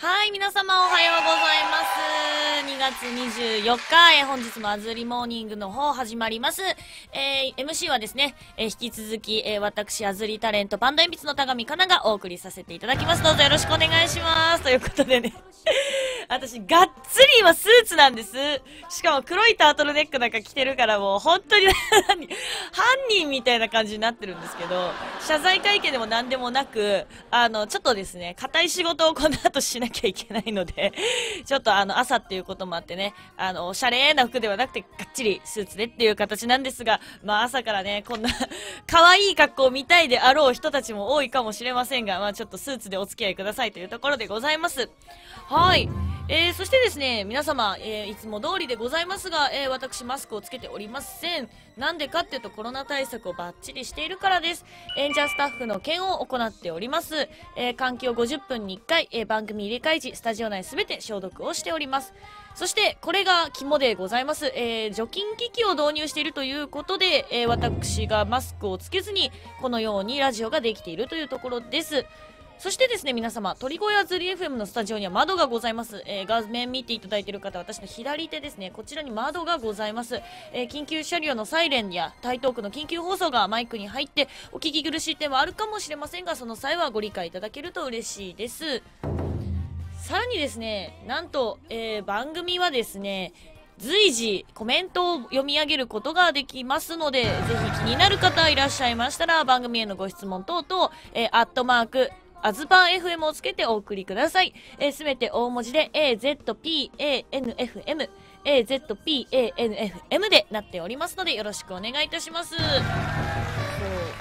はい、皆様おはようございます。2月24日、えー、本日もあずりモーニングの方始まります。えー、MC はですね、えー、引き続き、えー、私、あずりタレント、バンド鉛筆の田上かながお送りさせていただきます。どうぞよろしくお願いします。ということでね私、がっつり今スーツなんです。しかも黒いタートルネックなんか着てるからもう本当に 犯人みたいな感じになってるんですけど、謝罪会見でも何でもなく、あの、ちょっとですね、固い仕事をこの後しなきゃいけないので ちょっとあの、朝っていうこともあってね、あの、おしゃれな服ではなくて、がっちりスーツでっていう形なんですが、まあ朝からね、こんな 可愛い格好を見たいであろう人たちも多いかもしれませんが、まあちょっとスーツでお付き合いくださいというところでございます。はい。えー、そしてですね、皆様、えー、いつも通りでございますが、えー、私マスクをつけておりません。なんでかっていうとコロナ対策をバッチリしているからです。演者スタッフの件を行っております。えー、換気を50分に1回、え番組入れ替え時、スタジオ内すべて消毒をしております。そして、これが肝でございます。え除菌機器を導入しているということで、え私がマスクをつけずに、このようにラジオができているというところです。そしてですね、皆様、鳥小屋釣り FM のスタジオには窓がございます。えー、画面見ていただいている方、私の左手ですね、こちらに窓がございます。えー、緊急車両のサイレンや台東区の緊急放送がマイクに入って、お聞き苦しい点はあるかもしれませんが、その際はご理解いただけると嬉しいです。さらにですね、なんと、えー、番組はですね、随時コメントを読み上げることができますので、ぜひ気になる方いらっしゃいましたら、番組へのご質問等々、えー、アットマーク、アズパン FM をつけてお送りください。えー、すべて大文字で AZPANFM、AZPANFM でなっておりますので、よろしくお願いいたします。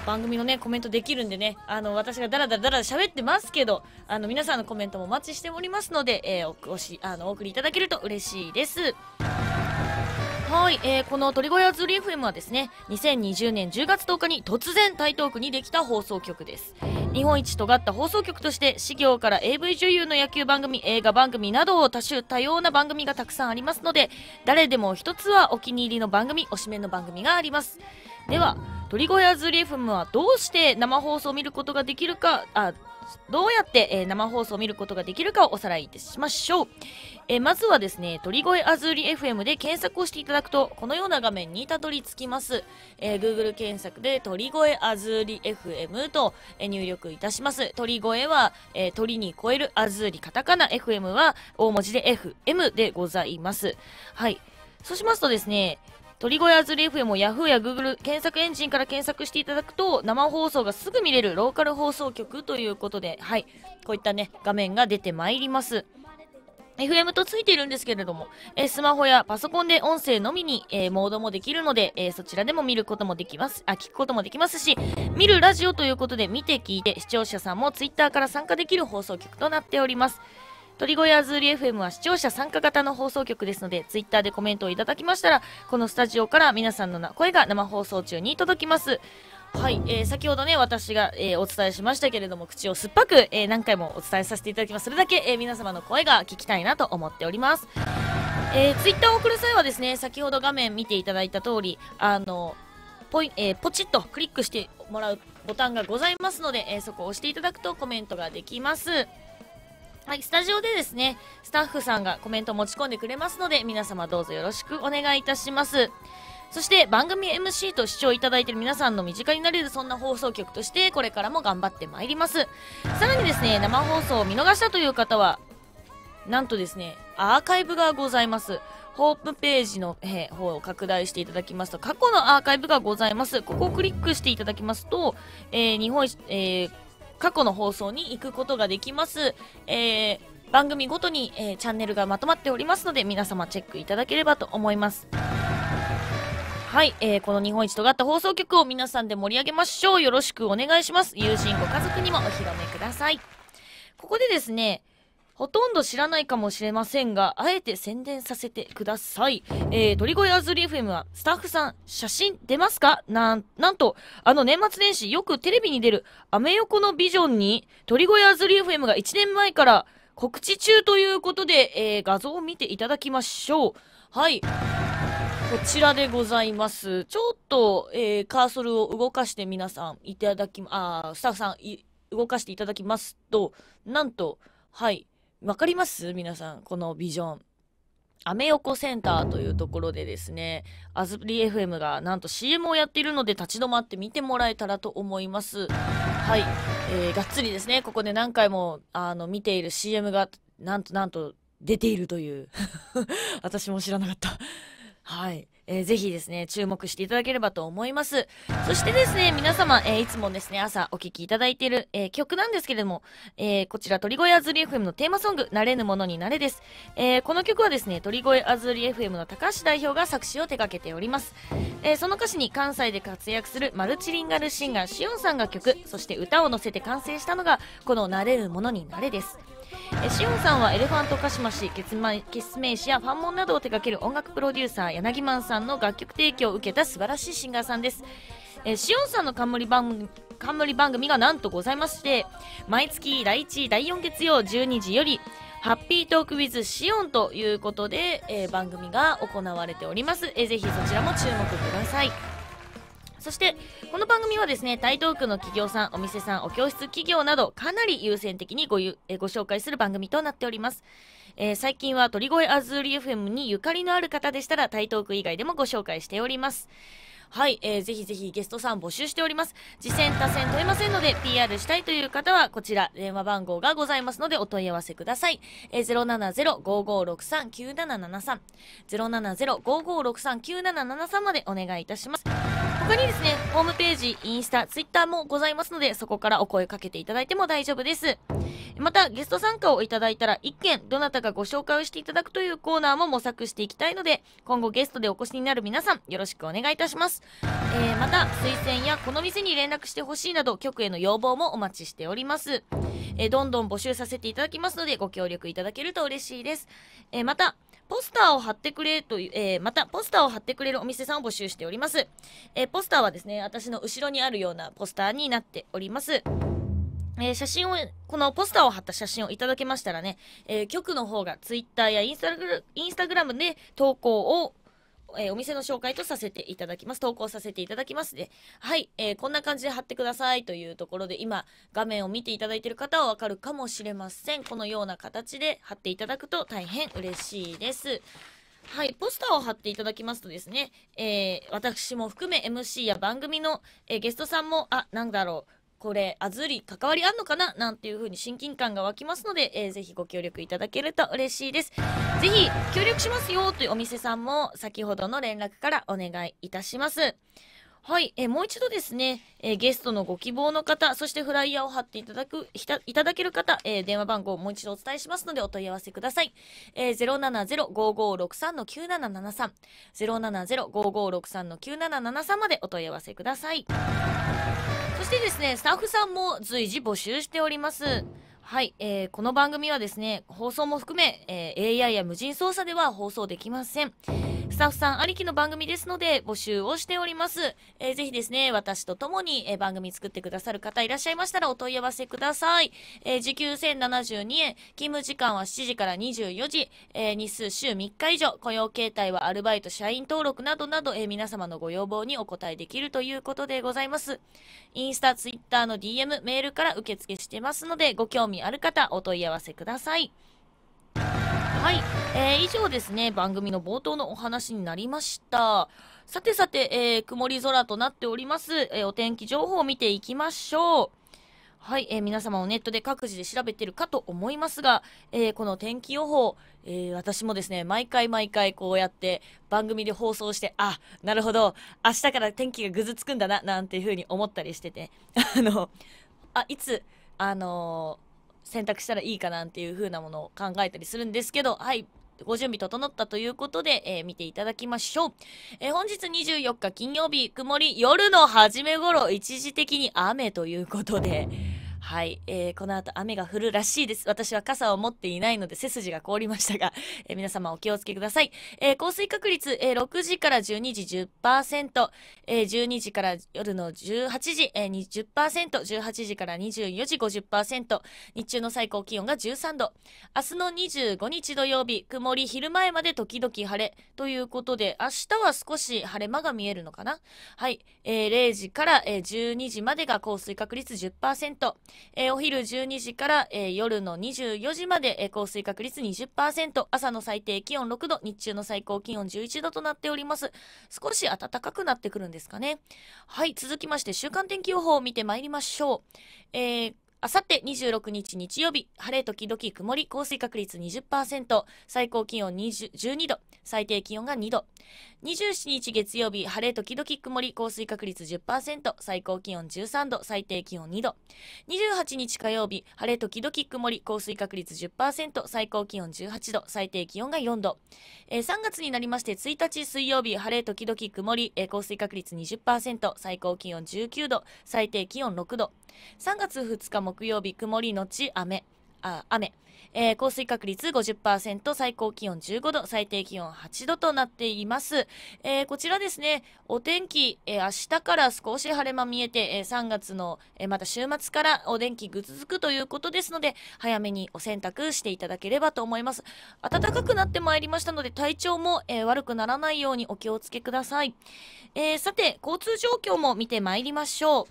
番組のねコメントできるんでねあの私がダラダラダラ喋ってますけどあの皆さんのコメントもお待ちしておりますので、えー、おしあのお送りいただけると嬉しいです。はい、えー、この鳥小屋ズリーフ M はですね、2020年10月10日に突然台東区にできた放送局です。日本一尖った放送局として、始業から AV 女優の野球番組、映画番組などを多種多様な番組がたくさんありますので、誰でも一つはお気に入りの番組、おしめの番組があります。では、鳥小屋ズリーフ M はどうして生放送を見ることができるか、あ、どうやって、えー、生放送を見ることができるかをおさらいいたしましょう。えー、まずはですね、鳥越あずり FM で検索をしていただくと、このような画面にたどり着きます。えー、Google 検索で鳥越あずり FM と、え入力いたします。鳥越は、え鳥に超えるあずりカタカナ FM は大文字で FM でございます。はい。そうしますとですね、鳥小屋ズリ FM を Yahoo や Google 検索エンジンから検索していただくと生放送がすぐ見れるローカル放送局ということで、はい、こういったね、画面が出てまいります。FM とついているんですけれども、えスマホやパソコンで音声のみに、えー、モードもできるので、えー、そちらでも見ることもできます、あ、聞くこともできますし、見るラジオということで見て聞いて視聴者さんも Twitter から参加できる放送局となっております。鳥小屋ズーリ FM は視聴者参加型の放送局ですので、ツイッターでコメントをいただきましたら、このスタジオから皆さんの声が生放送中に届きます。はい、えー、先ほどね、私が、えー、お伝えしましたけれども、口を酸っぱく、えー、何回もお伝えさせていただきます。それだけ、えー、皆様の声が聞きたいなと思っております。えー、ツイッターを送る際はですね、先ほど画面見ていただいた通り、あの、ポイえー、ポチッとクリックしてもらうボタンがございますので、えー、そこを押していただくとコメントができます。はい、スタジオでですね、スタッフさんがコメントを持ち込んでくれますので、皆様どうぞよろしくお願いいたします。そして番組 MC と視聴いただいている皆さんの身近になれるそんな放送局としてこれからも頑張ってまいります。さらにですね、生放送を見逃したという方は、なんとですね、アーカイブがございます。ホームページの方を拡大していただきますと、過去のアーカイブがございます。ここをクリックしていただきますと、えー、日本、えー過去の放送に行くことができます。えー、番組ごとに、えー、チャンネルがまとまっておりますので、皆様チェックいただければと思います。はい、えー、この日本一尖った放送局を皆さんで盛り上げましょう。よろしくお願いします。友人、ご家族にもお披露目ください。ここでですね、ほとんど知らないかもしれませんが、あえて宣伝させてください。えー、鳥越あずり FM は、スタッフさん、写真出ますかなん、なんと、あの年末年始、よくテレビに出る、アメ横のビジョンに、鳥越あずり FM が1年前から告知中ということで、えー、画像を見ていただきましょう。はい。こちらでございます。ちょっと、えー、カーソルを動かして皆さんいただき、あスタッフさん動かしていただきますと、なんと、はい、わかります皆さん、このビジョン。アメ横センターというところでですね、アズリ FM がなんと CM をやっているので立ち止まって見てもらえたらと思います。はい。えー、がっつりですね、ここで何回も、あの、見ている CM が、なんとなんと出ているという。私も知らなかった。はい。えー、ぜひですね、注目していただければと思います。そしてですね、皆様、えー、いつもですね、朝お聴きいただいている、えー、曲なんですけれども、えー、こちら、鳥越あずり FM のテーマソング、慣れぬものになれです。えー、この曲はですね、鳥越あずり FM の高橋代表が作詞を手掛けております。えー、その歌詞に関西で活躍するマルチリンガルシンガー、シオンさんが曲、そして歌を乗せて完成したのが、このなれるものになれです。えしおんさんはエレファントカシマシケツマケスメイやファンモンなどを手掛ける音楽プロデューサー柳マさんの楽曲提供を受けた素晴らしいシンガーさんですえしおんさんの冠番組冠番組がなんとございまして毎月第1第4月曜12時よりハッピートークウィズシオンということで、えー、番組が行われております、えー、ぜひそちらも注目ください。そしてこの番組はですね台東区の企業さんお店さんお教室企業などかなり優先的にごゆえご紹介する番組となっております、えー、最近は鳥越アズーリ FM にゆかりのある方でしたら台東区以外でもご紹介しておりますはい、えー、ぜひぜひゲストさん募集しております次戦多戦問いませんので PR したいという方はこちら電話番号がございますのでお問い合わせください、えー、070-5563-9773 070-5563-9773までお願いいたします他にですねホームページインスタツイッターもございますのでそこからお声かけていただいても大丈夫ですまたゲスト参加をいただいたら一件どなたかご紹介をしていただくというコーナーも模索していきたいので今後ゲストでお越しになる皆さんよろしくお願いいたします、えー、また推薦やこの店に連絡してほしいなど局への要望もお待ちしております、えー、どんどん募集させていただきますのでご協力いただけると嬉しいです、えー、またポスターを貼ってくれという、えー、また、ポスターを貼ってくれるお店さんを募集しております。えー、ポスターはですね、私の後ろにあるようなポスターになっております。えー、写真を、このポスターを貼った写真をいただけましたらね、えー、局の方が Twitter や Instagram で投稿をえー、お店の紹介とさせていただきます。投稿させていただきますで、ね、はい、えー、こんな感じで貼ってくださいというところで、今、画面を見ていただいている方はわかるかもしれません。このような形で貼っていただくと大変嬉しいです。はい、ポスターを貼っていただきますとですね、えー、私も含め MC や番組の、えー、ゲストさんも、あ、なんだろう、これあずり関わりあんのかななんていう風に親近感が湧きますので、えー、ぜひご協力いただけると嬉しいですぜひ協力しますよというお店さんも先ほどの連絡からお願いいたしますはい、えー、もう一度ですね、えー、ゲストのご希望の方、そしてフライヤーを貼っていただく、いただける方、えー、電話番号をもう一度お伝えしますのでお問い合わせください。えー、070-5563-9773、070-5563-9773までお問い合わせください。そしてですね、スタッフさんも随時募集しております。はい、えー、この番組はですね、放送も含め、えー、AI や無人操作では放送できません。スタッフさんありきの番組ですので募集をしております。えー、ぜひですね、私と共に、えー、番組作ってくださる方いらっしゃいましたらお問い合わせください。えー、時給1072円、勤務時間は7時から24時、えー、日数週3日以上、雇用形態はアルバイト、社員登録などなど、えー、皆様のご要望にお答えできるということでございます。インスタ、ツイッターの DM、メールから受付してますので、ご興味ある方、お問い合わせください。はい、えー、以上ですね、番組の冒頭のお話になりました。さてさて、えー、曇り空となっております、えー、お天気情報を見ていきましょう。はい、えー、皆様もネットで各自で調べてるかと思いますが、えー、この天気予報、えー、私もですね、毎回毎回こうやって番組で放送して、あ、なるほど、明日から天気がぐずつくんだな、なんていうふうに思ったりしてて、あの、あ、いつ、あのー選択したらいいかなんていう風なものを考えたりするんですけど、はい、ご準備整ったということで、えー、見ていただきましょう。えー、本日24日金曜日、曇り、夜の初め頃、一時的に雨ということで、はい、えー、この後雨が降るらしいです。私は傘を持っていないので背筋が凍りましたが、えー、皆様お気をつけください。えー、降水確率、えー、6時から12時10%、えー、12時から夜の18時、えー、20%、18時から24時50%、日中の最高気温が13度。明日の25日土曜日、曇り昼前まで時々晴れということで、明日は少し晴れ間が見えるのかなはい、えー、0時から、えー、12時までが降水確率10%。えー、お昼12時から、えー、夜の24時まで、えー、降水確率20%、朝の最低気温6度、日中の最高気温11度となっております。少し暖かくなってくるんですかね。はい、続きまして週間天気予報を見てまいりましょう。えーあさって26日日曜日、晴れ時々曇り、降水確率20%、最高気温12度、最低気温が2度。27日月曜日、晴れ時々曇り、降水確率10%、最高気温13度、最低気温2度。28日火曜日、晴れ時々曇り、降水確率10%、最高気温18度、最低気温が4度。えー、3月になりまして、1日水曜日、晴れ時々曇り、えー、降水確率20%、最高気温19度、最低気温6度。3月2日木曜日、曇り後雨。あ、雨。えー、降水確率50%、最高気温15度、最低気温8度となっています。えー、こちらですね、お天気、えー、明日から少し晴れ間見えて、えー、3月の、えー、また週末からお天気ぐずつくということですので、早めにお洗濯していただければと思います。暖かくなってまいりましたので、体調も、えー、悪くならないようにお気をつけください。えー、さて、交通状況も見てまいりましょう。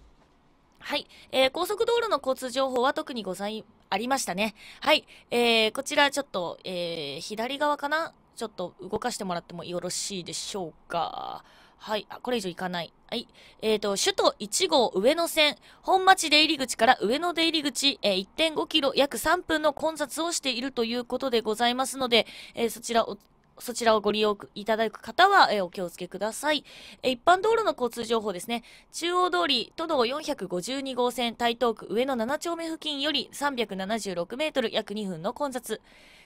はい、えー、高速道路の交通情報は特にございまありましたね。はい。えー、こちらちょっと、えー、左側かなちょっと動かしてもらってもよろしいでしょうか。はい。あ、これ以上行かない。はい。えっ、ー、と、首都1号上野線、本町出入り口から上野出入り口、えー、1.5キロ、約3分の混雑をしているということでございますので、えー、そちらを、そちらをご利用いただく方は、えー、お気をつけください、えー、一般道路の交通情報ですね。中央通り、都道452号線、台東区上野7丁目付近より376メートル、約2分の混雑。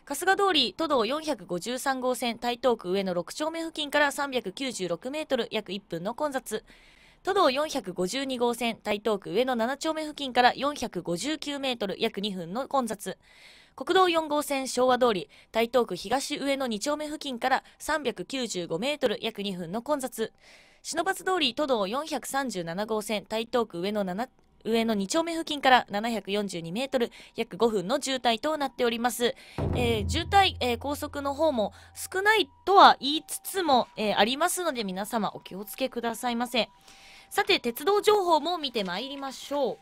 春日通り、都道453号線、台東区上野6丁目付近から396メートル、約1分の混雑。都道452号線、台東区上野7丁目付近から459メートル、約2分の混雑。国道4号線昭和通り、台東区東上野2丁目付近から395メートル約2分の混雑。忍ば通り都道437号線台東区上野7上の2丁目付近から742メートル、約5分の渋滞となっております。えー、渋滞、えー、高速の方も少ないとは言いつつも、えー、ありますので皆様お気をつけくださいませ。さて、鉄道情報も見てまいりましょう。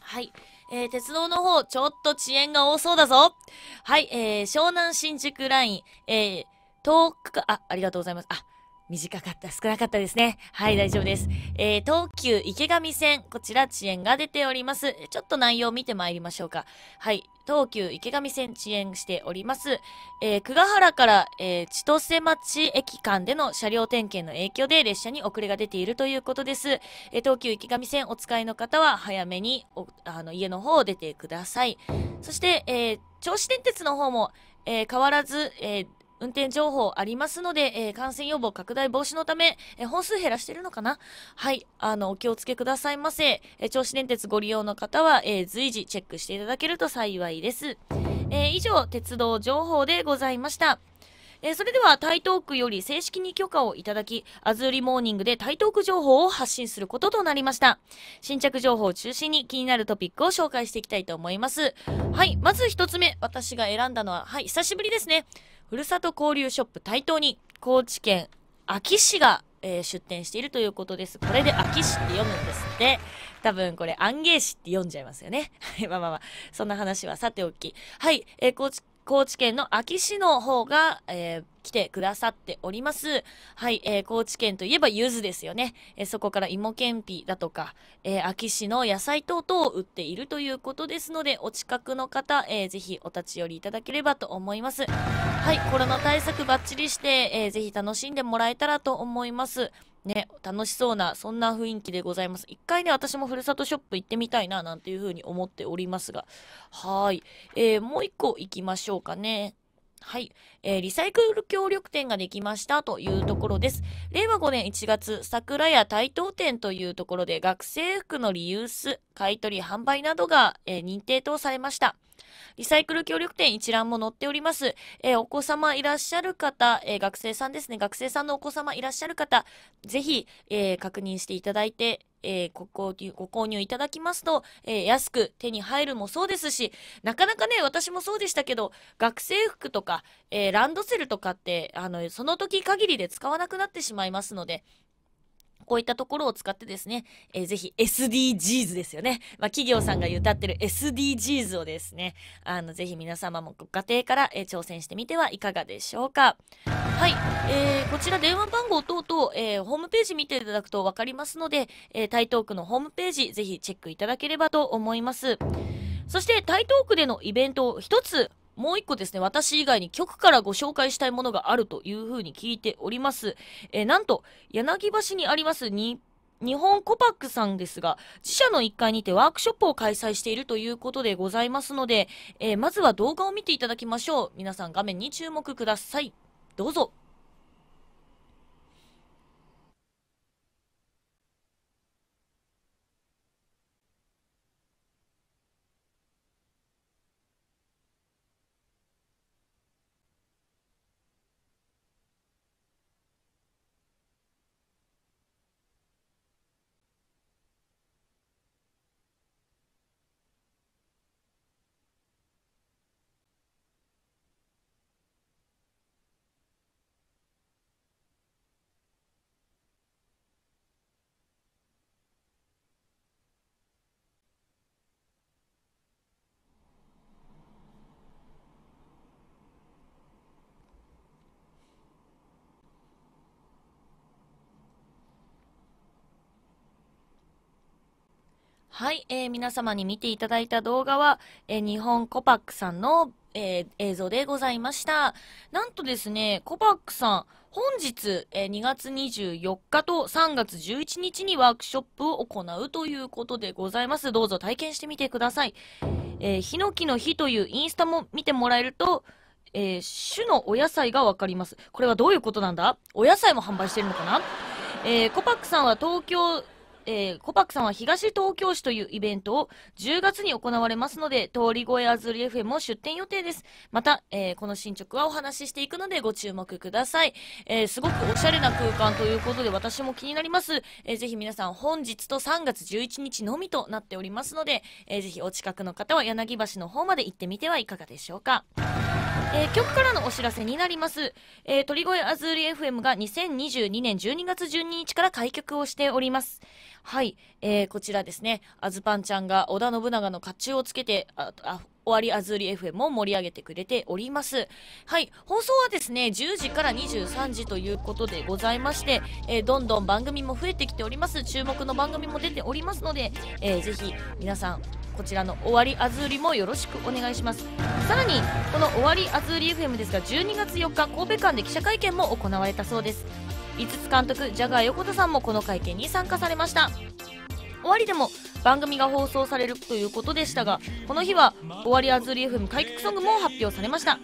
はい。えー、鉄道の方、ちょっと遅延が多そうだぞ。はい、えー、湘南新宿ライン、えー、東か、あ、ありがとうございます。あ、短かった、少なかったですね。はい、大丈夫です。えー、東急池上線、こちら遅延が出ております。ちょっと内容を見てまいりましょうか。はい、東急池上線遅延しております。えー、久我原から、えー、千歳町駅間での車両点検の影響で列車に遅れが出ているということです。えー、東急池上線お使いの方は早めにおあの家の方を出てください。そして、えー、銚子電鉄の方も、えー、変わらず、えー運転情報ありますので、えー、感染予防拡大防止のため、えー、本数減らしてるのかなはい、あの、お気をつけくださいませ。えー、銚子電鉄ご利用の方は、え随時チェックしていただけると幸いです。え以上、鉄道情報でございました。えそれでは台東区より正式に許可をいただき、アズーリモーニングで台東区情報を発信することとなりました。新着情報を中心に気になるトピックを紹介していきたいと思います。はい、まず一つ目、私が選んだのは、はい、久しぶりですね。ふるさと交流ショップ対等に高知県安芸市が、えー、出店しているということです。これで秋市って読むんですって。多分これ、安芸市って読んじゃいますよね。はい、まあまあまあ。そんな話はさておき。はい、えー、高知高知県の秋市の方が、えー、来てくださっております。はい、えー、高知県といえばゆずですよね。えー、そこから芋けんぴだとか、えー、秋市の野菜等々を売っているということですので、お近くの方、えー、ぜひお立ち寄りいただければと思います。はい、コロナ対策バッチリして、えー、ぜひ楽しんでもらえたらと思います。ね、楽しそうな、そんな雰囲気でございます。一回ね、私もふるさとショップ行ってみたいな、なんていうふうに思っておりますが。はい。えー、もう一個行きましょうかね。はい、えー、リサイクル協力店ができましたというところです。令和5年1月、桜屋台東店というところで学生服のリユース、買取、販売などが、えー、認定とされました。リサイクル協力店一覧も載っております。えー、お子様いらっしゃる方、えー、学生さんですね、学生さんのお子様いらっしゃる方、ぜひ、えー、確認していただいて、えー、ご購入、ご購入いただきますと、えー、安く手に入るもそうですし、なかなかね、私もそうでしたけど、学生服とか、えー、ランドセルとかって、あの、その時限りで使わなくなってしまいますので、こういったところを使ってですね、えー、ぜひ SDGs ですよね。まあ、企業さんが歌ってる SDGs をですね、あの、ぜひ皆様もご家庭から、えー、挑戦してみてはいかがでしょうか。はい、えー、こちら電話番号等々、えー、ホームページ見ていただくとわかりますので、えー、台東区のホームページ、ぜひチェックいただければと思います。そして台東区でのイベントを一つもう一個ですね、私以外に局からご紹介したいものがあるというふうに聞いております。えー、なんと、柳橋にあります日日本コパックさんですが、自社の1階にてワークショップを開催しているということでございますので、えー、まずは動画を見ていただきましょう。皆さん画面に注目ください。どうぞ。はい、えー、皆様に見ていただいた動画は、えー、日本コパックさんの、えー、映像でございました。なんとですね、コパックさん、本日、えー、2月24日と3月11日にワークショップを行うということでございます。どうぞ体験してみてください。えー、ヒノキの日というインスタも見てもらえると、えー、種のお野菜がわかります。これはどういうことなんだお野菜も販売してるのかなえー、コパックさんは東京えー、コパックさんは東東京市というイベントを10月に行われますので、通り越えあずリ FM も出店予定です。また、えー、この進捗はお話ししていくのでご注目ください。えー、すごくおしゃれな空間ということで、私も気になります。えー、ぜひ皆さん、本日と3月11日のみとなっておりますので、えー、ぜひお近くの方は柳橋の方まで行ってみてはいかがでしょうか。えー、曲からのお知らせになります。えー、鳥越アズーリ FM が2022年12月12日から開局をしております。はい、えー、こちらですね、アズパンちゃんが織田信長の甲冑をつけて、あ、あ終わりあずり FM も盛り上げてくれております。はい、放送はですね、10時から23時ということでございまして、えー、どんどん番組も増えてきております。注目の番組も出ておりますので、えー、ぜひ皆さん、こちらの終わりあずりもよろしくお願いしますさらにこの終わりあずり FM ですが12月4日神戸間で記者会見も行われたそうです5つ監督ジャガー横田さんもこの会見に参加されました終わりでも番組が放送されるということでしたがこの日は終わりアズリ FM 開局ソングも発表されました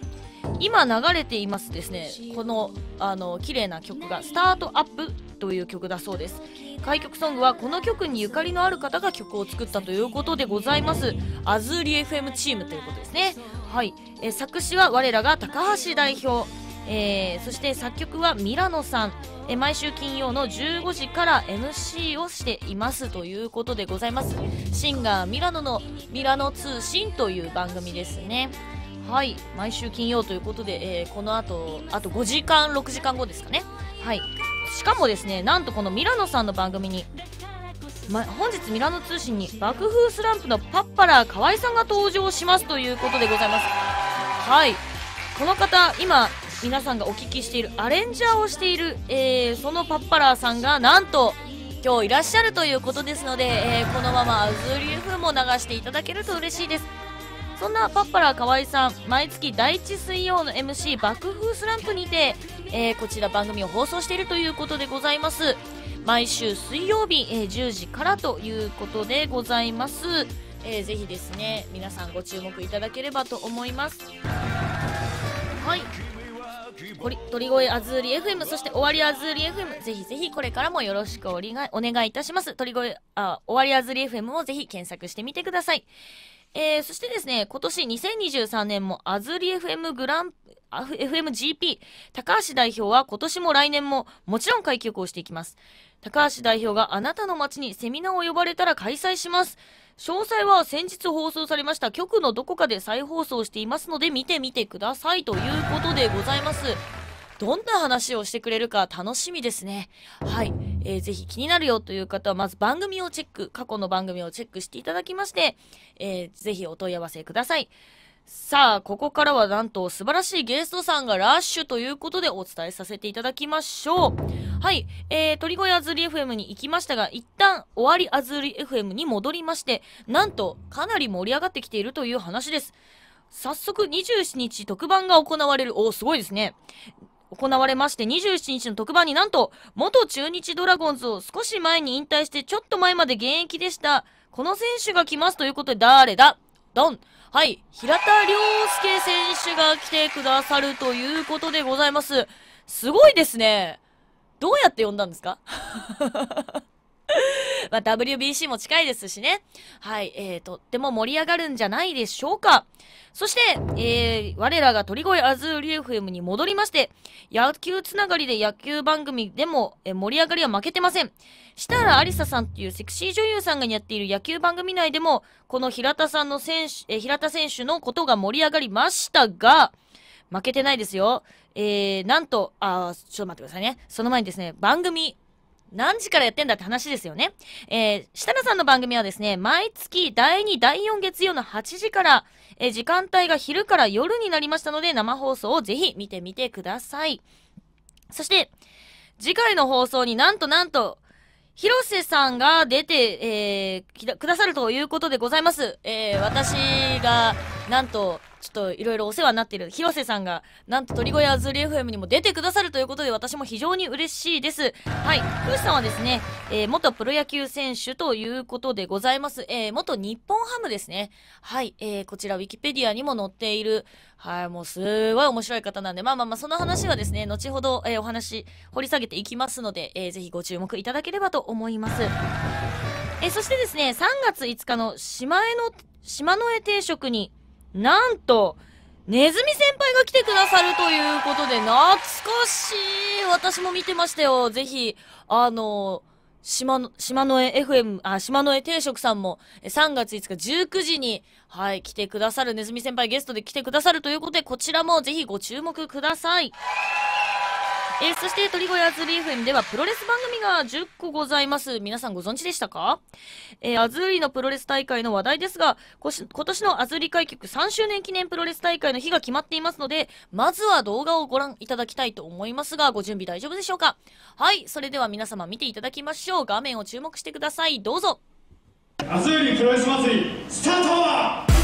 今流れていますですねこのあの綺麗な曲が「スタートアップ」という曲だそうです開局ソングはこの曲にゆかりのある方が曲を作ったということでございますアズーリ FM チームということですねはいえ作詞は我らが高橋代表えー、そして作曲はミラノさん、えー、毎週金曜の15時から MC をしていますということでございますシンガーミラノのミラノ通信という番組ですねはい毎週金曜ということで、えー、この後あと5時間6時間後ですかねはいしかもですねなんとこのミラノさんの番組にま、本日ミラノ通信に爆風スランプのパッパラ河合さんが登場しますということでございますはいこの方今皆さんがお聞きしているアレンジャーをしている、えー、そのパッパラーさんがなんと今日いらっしゃるということですので、えー、このままアズーリ FM も流していただけると嬉しいですそんなパッパラー河合さん毎月第1水曜の MC 爆風スランプにて、えー、こちら番組を放送しているということでございます毎週水曜日、えー、10時からということでございます、えー、ぜひですね皆さんご注目いただければと思いますはい鳥越アズーリ FM そして終わりアズーリ FM ぜひぜひこれからもよろしくおりがお願いいたします鳥越あ終わりアズーリ FM をぜひ検索してみてくださいえー、そしてですね、今年2023年もアズーリ FM グラン、FMGP、高橋代表は今年も来年ももちろん開局をしていきます。高橋代表があなたの街にセミナーを呼ばれたら開催します。詳細は先日放送されました局のどこかで再放送していますので見てみてくださいということでございます。どんな話をしてくれるか楽しみですね。はい。えー、ぜひ気になるよという方は、まず番組をチェック、過去の番組をチェックしていただきまして、えー、ぜひお問い合わせください。さあ、ここからはなんと素晴らしいゲストさんがラッシュということでお伝えさせていただきましょう。はい、えー、鳥越あずり FM に行きましたが、一旦終わりあずり FM に戻りまして、なんとかなり盛り上がってきているという話です。早速27日特番が行われる、おすごいですね。行われまして27日の特番になんと元中日ドラゴンズを少し前に引退してちょっと前まで現役でしたこの選手が来ますということで誰だドンはい、平田良介選手が来てくださるということでございます。すごいですね。どうやって呼んだんですか まあ、WBC も近いですしね。はい、えー、とっても盛り上がるんじゃないでしょうか。そして、えー、我らが鳥越アズーリ FM に戻りまして、野球つながりで野球番組でも、えー、盛り上がりは負けてません。設楽ありささんっていうセクシー女優さんがやっている野球番組内でも、この平田さんの選手、えー、平田選手のことが盛り上がりましたが、負けてないですよ。えー、なんと、あちょっと待ってくださいね。その前にですね、番組何時からやってんだって話ですよね。えー、設楽さんの番組はですね、毎月第2、第4月曜の8時から、えー、時間帯が昼から夜になりましたので、生放送をぜひ見てみてください。そして、次回の放送になんとなんと、広瀬さんが出て、えー、くださるということでございます。えー、私が、なんと、ちょっといろいろお世話になっている広瀬さんが、なんと鳥越アズリ FM にも出てくださるということで、私も非常に嬉しいです。はい。ふうさんはですね、えー、元プロ野球選手ということでございます。えー、元日本ハムですね。はい。えー、こちら、ウィキペディアにも載っている、はい、もうすごい面白い方なんで、まあまあまあ、その話はですね、後ほど、えー、お話、掘り下げていきますので、えー、ぜひご注目いただければと思います。えー、そしてですね、3月5日の島への、島の絵定食に、なんと、ネズミ先輩が来てくださるということで、懐かしい私も見てましたよ。ぜひ、あの島の、島の絵 FM、あ、島の絵定食さんも、3月5日19時に、はい、来てくださる、ネズミ先輩ゲストで来てくださるということで、こちらもぜひご注目ください。えー、そして、鳥越アズリーフ M ではプロレス番組が10個ございます。皆さんご存知でしたかえー、アズーリのプロレス大会の話題ですが、今年のアズーリ開局3周年記念プロレス大会の日が決まっていますので、まずは動画をご覧いただきたいと思いますが、ご準備大丈夫でしょうかはい、それでは皆様見ていただきましょう。画面を注目してください。どうぞ。アズーリプロレス祭りスタート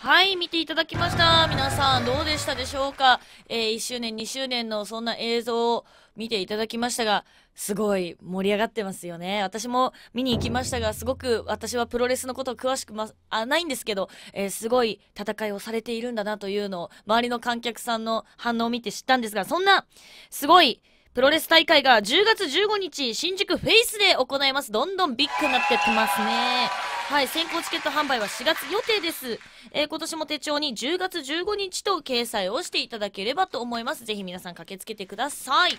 はい、見ていただきました。皆さん、どうでしたでしょうかえー、1周年、2周年のそんな映像を見ていただきましたが、すごい盛り上がってますよね。私も見に行きましたが、すごく私はプロレスのことを詳しくま、あ、ないんですけど、えー、すごい戦いをされているんだなというのを、周りの観客さんの反応を見て知ったんですが、そんな、すごい、プロレス大会が10月15日、新宿フェイスで行います。どんどんビッグになってってますね。はい先行チケット販売は4月予定です、えー、今年も手帳に10月15日と掲載をしていただければと思いますぜひ皆さん駆けつけてください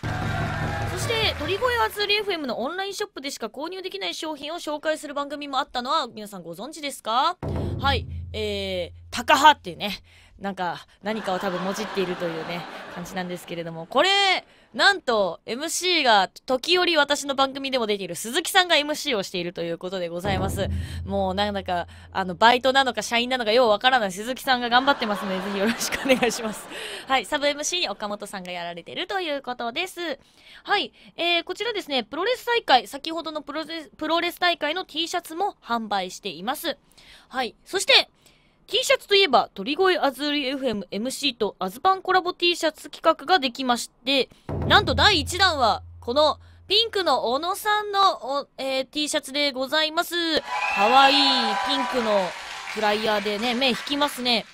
そして鳥越アズーリ FM のオンラインショップでしか購入できない商品を紹介する番組もあったのは皆さんご存知ですかはいえー、タカハっていうねなんか何かを多分もじっているというね感じなんですけれどもこれなんと MC が時折私の番組でも出ている鈴木さんが MC をしているということでございます。もうなんだか、あの、バイトなのか社員なのかようわからない鈴木さんが頑張ってますので、ぜひよろしくお願いします。はい、サブ MC に岡本さんがやられているということです。はい、えー、こちらですね、プロレス大会、先ほどのプロレス大会の T シャツも販売しています。はい、そして、T シャツといえば、鳥越あずり FM MC とアズパンコラボ T シャツ企画ができまして、なんと第1弾は、このピンクの小野さんの、えー、T シャツでございます。かわいいピンクのフライヤーでね、目引きますね。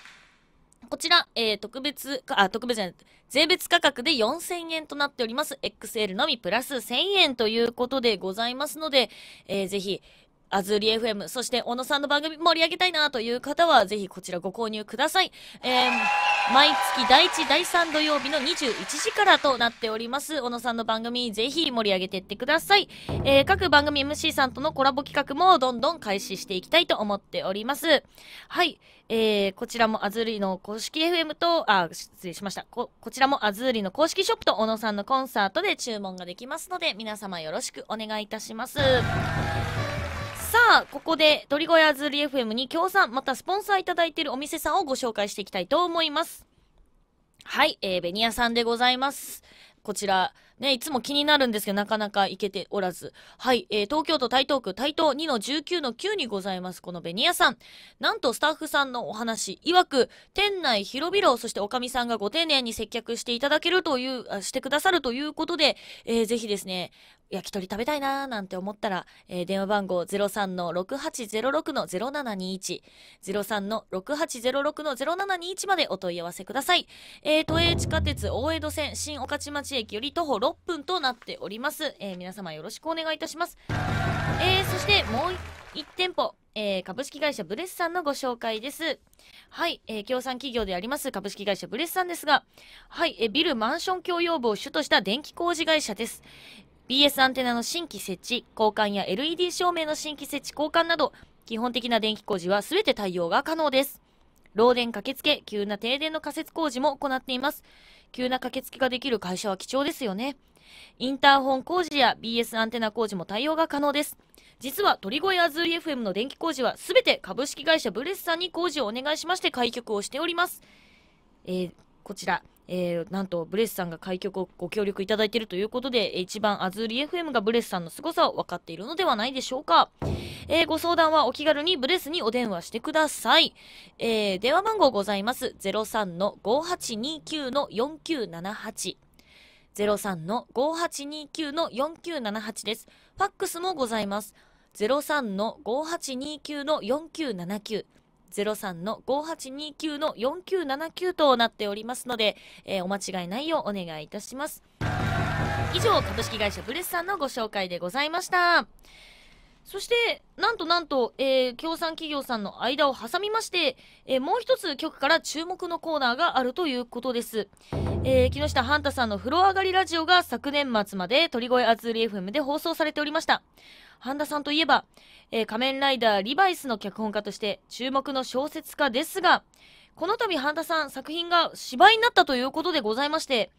こちら、えー、特別か、あ、特別じゃない、税別価格で4000円となっております。XL のみプラス1000円ということでございますので、えー、ぜひ、アズーリ FM、そして小野さんの番組盛り上げたいなという方は、ぜひこちらご購入ください。えー、毎月第1、第3土曜日の21時からとなっております。小野さんの番組、ぜひ盛り上げていってください。えー、各番組 MC さんとのコラボ企画もどんどん開始していきたいと思っております。はい。えー、こちらもアズーリの公式 FM と、あ、失礼しました。こ、こちらもアズーリの公式ショップと小野さんのコンサートで注文ができますので、皆様よろしくお願いいたします。あ、ここで、鳥小屋ズリ FM に協賛、またスポンサーいただいているお店さんをご紹介していきたいと思います。はい、えー、ベニヤさんでございます。こちら、ね、いつも気になるんですけど、なかなか行けておらず。はい、えー、東京都台東区台東2-19-9にございます、このベニヤさん。なんとスタッフさんのお話、いわく、店内広々、そしておかみさんがご丁寧に接客していただけるという、してくださるということで、えー、ぜひですね、焼き鳥食べたいなーなんて思ったら、えー、電話番号03-6806-0721、03-6806-0721までお問い合わせください。えー、都営地下鉄大江戸線新御徒町駅より徒歩6分となっております。えー、皆様よろしくお願いいたします。えー、そしてもう1店舗、えー、株式会社ブレスさんのご紹介です。はい、えー、協賛企業であります株式会社ブレスさんですが、はい、えー、ビルマンション共用部を主とした電気工事会社です。BS アンテナの新規設置、交換や LED 照明の新規設置、交換など、基本的な電気工事は全て対応が可能です。漏電駆けつけ、急な停電の仮設工事も行っています。急な駆けつけができる会社は貴重ですよね。インターホン工事や BS アンテナ工事も対応が可能です。実は鳥越アズーリ FM の電気工事は全て株式会社ブレスさんに工事をお願いしまして開局をしております。えー、こちら。えー、なんとブレスさんが開局をご協力いただいているということで、一番アズーリ FM がブレスさんの凄さを分かっているのではないでしょうか。えー、ご相談はお気軽にブレスにお電話してください。えー、電話番号ございます。03-5829-4978。03-5829-4978です。ファックスもございます。03-5829-4979。03の5829の4979となっておりますので、えー、お間違いないようお願いいたします。以上、株式会社ブレスさんのご紹介でございました。そして、なんとなんと、えー、共産企業さんの間を挟みまして、えー、もう一つ局から注目のコーナーがあるということです。えー、木下ハンタさんの風呂上がりラジオが昨年末まで鳥越アズーリ FM で放送されておりました。半田さんといえば、えー、仮面ライダーリバイスの脚本家として注目の小説家ですが、この度半田さん作品が芝居になったということでございまして、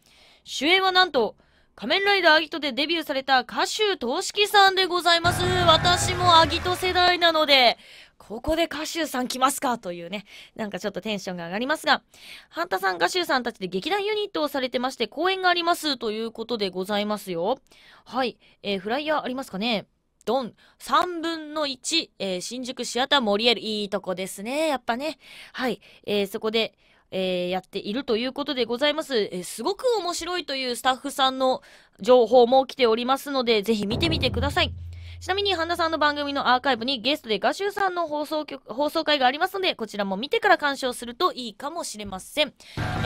主演はなんと、仮面ライダーアギトでデビューされた歌手トシキさんでございます。私もアギト世代なので、ここで歌手さん来ますかというね、なんかちょっとテンションが上がりますが、ハンタさん歌手さんたちで劇団ユニットをされてまして、公演がありますということでございますよ。はい、えー、フライヤーありますかねドン。3分の1、えー、新宿シアターモリエル。いいとこですね。やっぱね。はい。えー、そこで、えー、やっているということでございます、えー、すごく面白いというスタッフさんの情報も来ておりますので、ぜひ見てみてください。ちなみに、半田さんの番組のアーカイブにゲストでガシューさんの放送局、放送会がありますので、こちらも見てから鑑賞するといいかもしれません。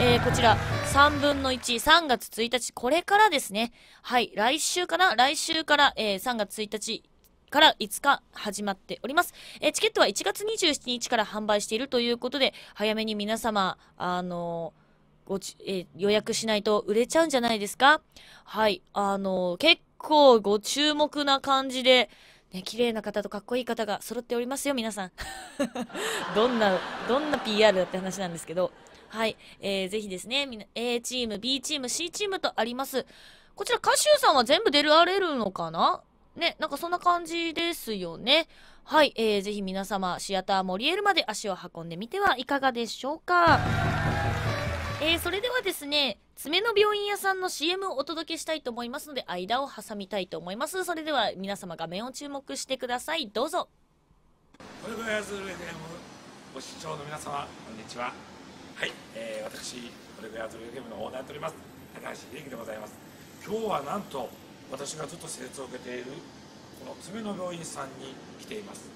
えー、こちら、3分の1、3月1日、これからですね。はい、来週かな来週から、えー、3月1日、から5日始まっております。えー、チケットは1月27日から販売しているということで、早めに皆様、あのー、ごち、えー、予約しないと売れちゃうんじゃないですかはい。あのー、結構ご注目な感じで、ね、綺麗な方とかっこいい方が揃っておりますよ、皆さん。どんな、どんな PR だって話なんですけど。はい。えー、ぜひですね、みんな、A チーム、B チーム、C チームとあります。こちら、歌手さんは全部出られるのかなね、なんかそんな感じですよね。はい、えー、ぜひ皆様、シアターモリエルまで足を運んでみてはいかがでしょうか。えー、それではですね、爪の病院屋さんの CM をお届けしたいと思いますので、間を挟みたいと思います。それでは皆様、画面を注目してください。どうぞ。これぐらいずるでご視聴の皆様、こんにちは。はい、えー、私、これぐらいずるゲームのナーやっております。高橋秀樹でございます。今日はなんと、私がずっと施術を受けているこの爪の病院さんに来ています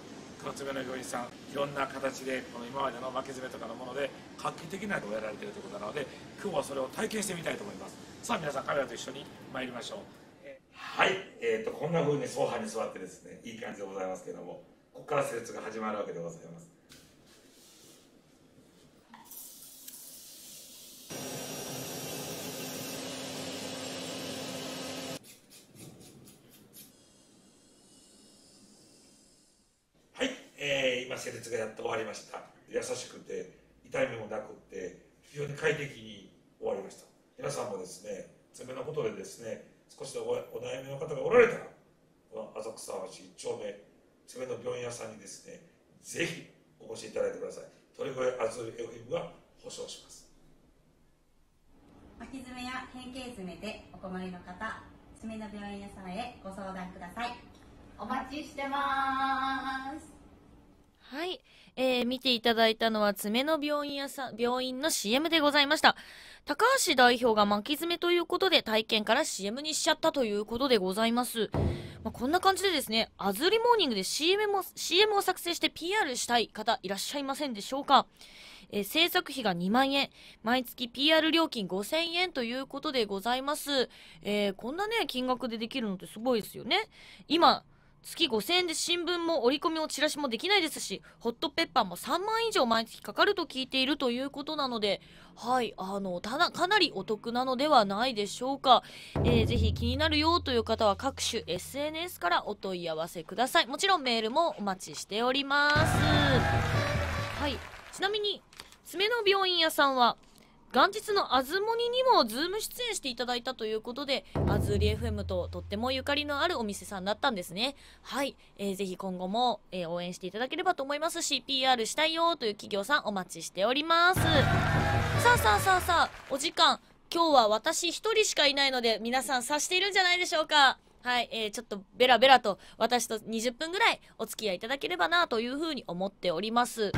この爪の病院さんいろんな形でこの今までの巻き爪とかのもので画期的なことをやられているということなので今日はそれを体験してみたいと思いますさあ皆さんカメラと一緒に参りましょうはい、えーと、こんな風にソファに座ってですねいい感じでございますけどもここから施術が始まるわけでございますがやっと終わりました優しくて痛みもなくて非常に快適に終わりました皆さんもですね爪のことでですね少しでお悩みの方がおられたらこの浅草橋1丁目爪の病院屋さんにですねぜひお越しいただいてください鳥越アズーフ FM が保証します巻き爪や変形爪でお困りの方爪の病院屋さんへご相談くださいお待ちしてますはい、えー、見ていただいたのは爪の病院屋さん病院の CM でございました高橋代表が巻き爪ということで体験から CM にしちゃったということでございます、まあ、こんな感じでですねあずりモーニングで CM も CM を作成して PR したい方いらっしゃいませんでしょうかえー、制作費が2万円、毎月 PR 料金5000円ということでございます。えー、こんなね、金額でできるのってすごいですよね。今、月5000円で新聞も折り込みもチラシもできないですしホットペッパーも3万以上毎月かかると聞いているということなのではいあのただかなりお得なのではないでしょうか、えー、ぜひ気になるよという方は各種 SNS からお問い合わせくださいもちろんメールもお待ちしておりますはいちなみに爪の病院屋さんは元日のあずもににもズーム出演していただいたということで、あずり FM ととってもゆかりのあるお店さんだったんですね。はい。えー、ぜひ今後も、えー、応援していただければと思いますし、PR したいよという企業さんお待ちしております。さあさあさあさあ、お時間。今日は私一人しかいないので、皆さん察しているんじゃないでしょうか。はい、えー、ちょっとベラベラと私と20分ぐらいお付き合いいただければなというふうに思っております。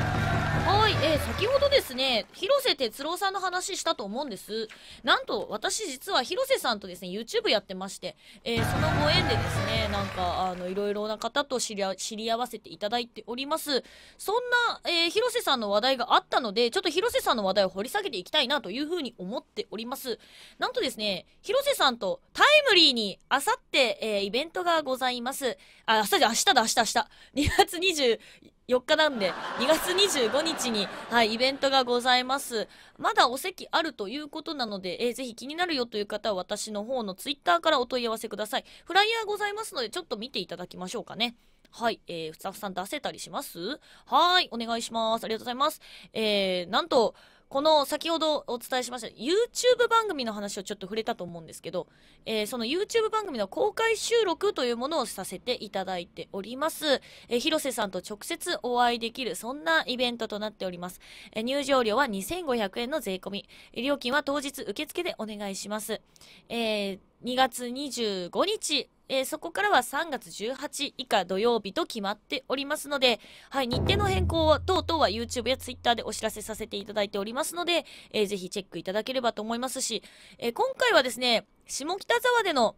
はい、えー、先ほどですね、広瀬哲郎さんの話したと思うんです。なんと、私実は広瀬さんとですね、YouTube やってまして、えー、そのご縁でですね、なんか、あの、いろいろな方と知り知り合わせていただいております。そんな、えー、広瀬さんの話題があったので、ちょっと広瀬さんの話題を掘り下げていきたいなというふうに思っております。なんとですね、広瀬さんとタイムリーに、あさって、えー、イベントがございます。あ、明日明日だ、明日、明日。2月20、4日なんで、2月25日に、はい、イベントがございます。まだお席あるということなので、えー、ぜひ気になるよという方は私の方のツイッターからお問い合わせください。フライヤーございますので、ちょっと見ていただきましょうかね。はい、えー、スタッフさん出せたりしますはい、お願いします。ありがとうございます。えー、なんと、この先ほどお伝えしました YouTube 番組の話をちょっと触れたと思うんですけど、えー、その YouTube 番組の公開収録というものをさせていただいております、えー、広瀬さんと直接お会いできるそんなイベントとなっております、えー、入場料は2500円の税込み料金は当日受付でお願いします、えー2月25日、えー、そこからは3月18以下土曜日と決まっておりますので、はい、日程の変更等々は YouTube や Twitter でお知らせさせていただいておりますので、えー、ぜひチェックいただければと思いますし、えー、今回はですね、下北沢での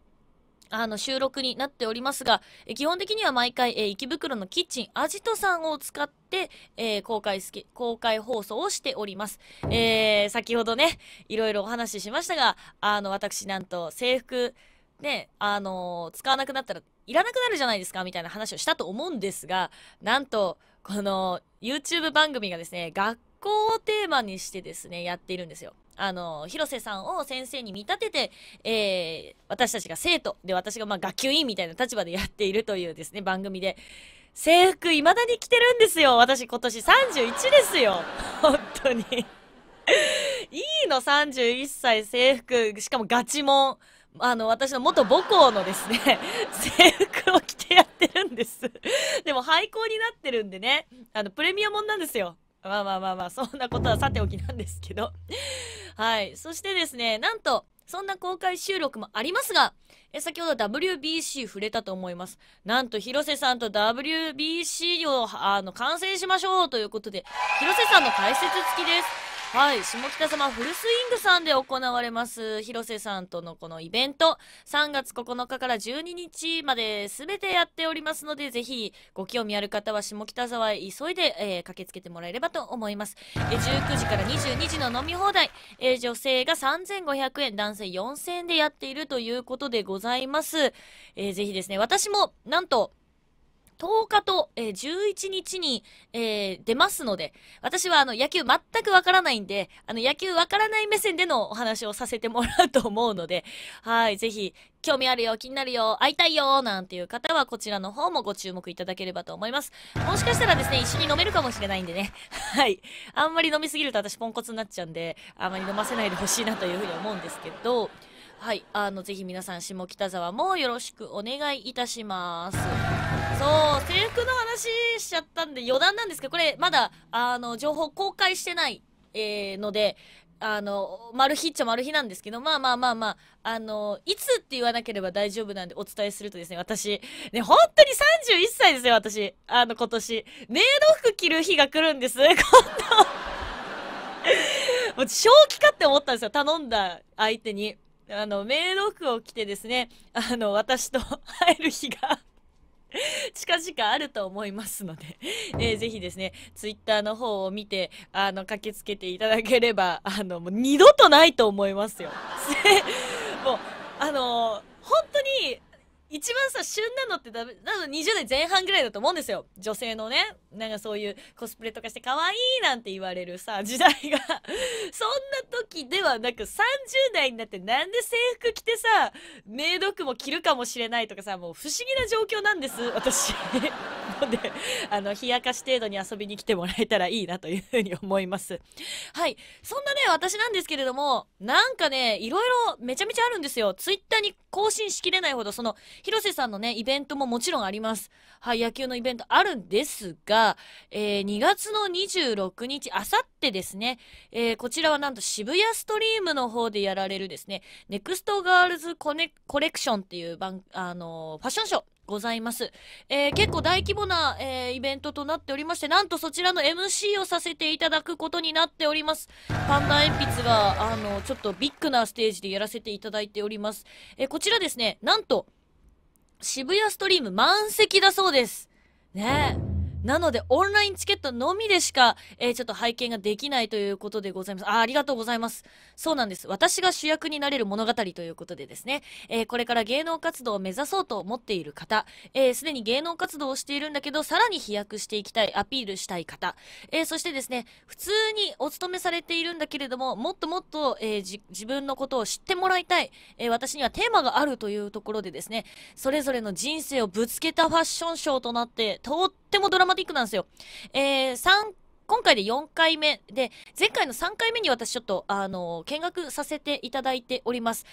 あの収録になっておりますが、え基本的には毎回、えー、池袋のキッチンアジトさんを使って、えー、公開すき公開放送をしております、えー、先ほどねいろいろお話ししましたがあの私なんと制服ねあの使わなくなったらいらなくなるじゃないですかみたいな話をしたと思うんですがなんとこの YouTube 番組がですね学校をテーマにしてですねやっているんですよあの広瀬さんを先生に見立てて、えー、私たちが生徒で私がまあ学級委員みたいな立場でやっているというですね番組で制服いまだに着てるんですよ私今年31ですよ本当にいいの31歳制服しかもガチもン。あの、私の元母校のですね、制服を着てやってるんです。でも廃校になってるんでね、あの、プレミアもんなんですよ。まあまあまあまあ、そんなことはさておきなんですけど。はい。そしてですね、なんと、そんな公開収録もありますが、え先ほど WBC 触れたと思います。なんと広瀬さんと WBC をあの観戦しましょうということで、広瀬さんの解説付きです。はい下北様フルスイングさんで行われます広瀬さんとのこのイベント3月9日から12日まで全てやっておりますのでぜひご興味ある方は下北沢へ急いで、えー、駆けつけてもらえればと思います、えー、19時から22時の飲み放題、えー、女性が3500円男性4000円でやっているということでございます、えー、ぜひですね私もなんと10日と、えー、11日に、えー、出ますので、私はあの野球全くわからないんで、あの野球わからない目線でのお話をさせてもらうと思うので、はい、ぜひ、興味あるよ、気になるよ、会いたいよ、なんていう方はこちらの方もご注目いただければと思います。もしかしたらですね、一緒に飲めるかもしれないんでね。はい。あんまり飲みすぎると私ポンコツになっちゃうんで、あまり飲ませないでほしいなというふうに思うんですけど、はい、あの、ぜひ皆さん、下北沢もよろしくお願いいたします。そう制服の話しちゃったんで余談なんですけどこれまだあの情報公開してない、えー、のであの、マル秘っちゃマル秘なんですけど、まあまあまあまあ、あの、いつって言わなければ大丈夫なんでお伝えするとですね、私、ね、本当に31歳ですよ、私。あの、今年。メイド服着る日が来るんです、今度。もう正気かって思ったんですよ、頼んだ相手に。あの、メイド服を着てですね、あの、私と会える日が近々あると思いますので、えー、ぜひですね、ツイッターの方を見て、あの、駆けつけていただければ、あの、もう二度とないと思いますよ。もう、あの、本当に、一番さ旬なのってだ多20代前半ぐらいだと思うんですよ女性のねなんかそういうコスプレとかして可愛いなんて言われるさ時代が そんな時ではなく30代になってなんで制服着てさメイド服も着るかもしれないとかさもう不思議な状況なんです私 のであの冷やかし程度に遊びに来てもらえたらいいなというふうに思いますはいそんなね私なんですけれどもなんかねいろいろめちゃめちゃあるんですよツイッターに更新しきれないほどその広瀬さんのね、イベントももちろんあります。はい、野球のイベントあるんですが、えー、2月の26日、あさってですね、えー、こちらはなんと渋谷ストリームの方でやられるですね、ネクストガールズコネコレクションっていう番、あのー、ファッションショー。ございます、えー、結構大規模な、えー、イベントとなっておりましてなんとそちらの MC をさせていただくことになっておりますパンダ鉛筆があのちょっとビッグなステージでやらせていただいております、えー、こちらですねなんと渋谷ストリーム満席だそうです。ねえ。なので、オンラインチケットのみでしか、えー、ちょっと拝見ができないということでございます。あ、ありがとうございます。そうなんです。私が主役になれる物語ということでですね、えー、これから芸能活動を目指そうと思っている方、えす、でに芸能活動をしているんだけど、さらに飛躍していきたい、アピールしたい方、えそしてですね、普通にお勤めされているんだけれども、もっともっと、え自分のことを知ってもらいたい、え私にはテーマがあるというところでですね、それぞれの人生をぶつけたファッションショーとなって、とってもドラママティックなんですよ。えー、3今回で4回目で、前回の3回目に私ちょっと、あの、見学させていただいております。